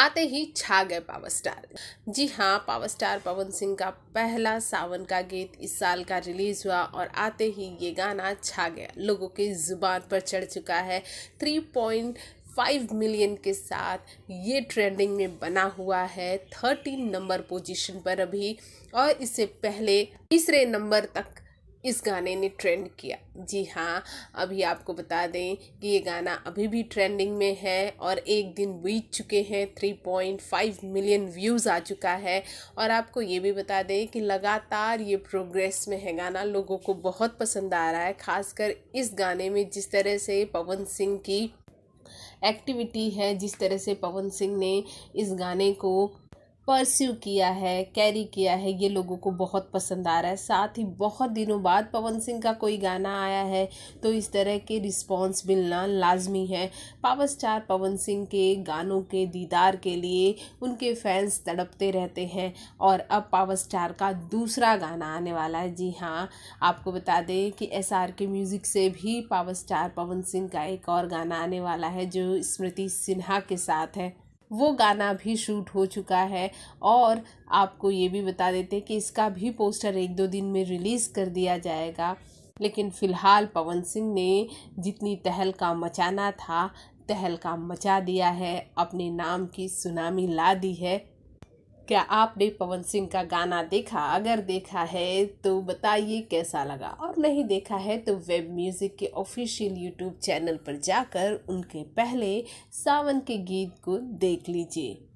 आते ही छा गए पावर स्टार जी हाँ पावर स्टार पवन सिंह का पहला सावन का गीत इस साल का रिलीज हुआ और आते ही ये गाना छा गया लोगों की जुबान पर चढ़ चुका है थ्री पॉइंट फाइव मिलियन के साथ ये ट्रेंडिंग में बना हुआ है थर्टीन नंबर पोजीशन पर अभी और इससे पहले तीसरे नंबर तक इस गाने ने ट्रेंड किया जी हाँ अभी आपको बता दें कि ये गाना अभी भी ट्रेंडिंग में है और एक दिन बीत चुके हैं three point five million views आ चुका है और आपको ये भी बता दें कि लगातार ये प्रोग्रेस में है गाना लोगों को बहुत पसंद आ रहा है खासकर इस गाने में जिस तरह से पवन सिंह की एक्टिविटी है जिस तरह से पवन सिंह ने इस गाने को परस्यू किया है कैरी किया है ये लोगों को बहुत पसंद आ रहा है साथ ही बहुत दिनों बाद पवन सिंह का कोई गाना आया है तो इस तरह के रिस्पॉन्स मिलना लाजमी है पावर स्टार पवन सिंह के गानों के दीदार के लिए उनके फैंस तड़पते रहते हैं और अब पावर स्टार का दूसरा गाना आने वाला है जी हाँ आपको बता दें कि एस आर के म्यूज़िक से भी पावर स्टार पवन सिंह का एक और गाना आने वाला है जो स्मृति सिन्हा के साथ है वो गाना भी शूट हो चुका है और आपको ये भी बता देते हैं कि इसका भी पोस्टर एक दो दिन में रिलीज़ कर दिया जाएगा लेकिन फ़िलहाल पवन सिंह ने जितनी तहलका मचाना था तहलका मचा दिया है अपने नाम की सुनामी ला दी है क्या आपने पवन सिंह का गाना देखा अगर देखा है तो बताइए कैसा लगा और नहीं देखा है तो वेब म्यूज़िक के ऑफिशियल यूट्यूब चैनल पर जाकर उनके पहले सावन के गीत को देख लीजिए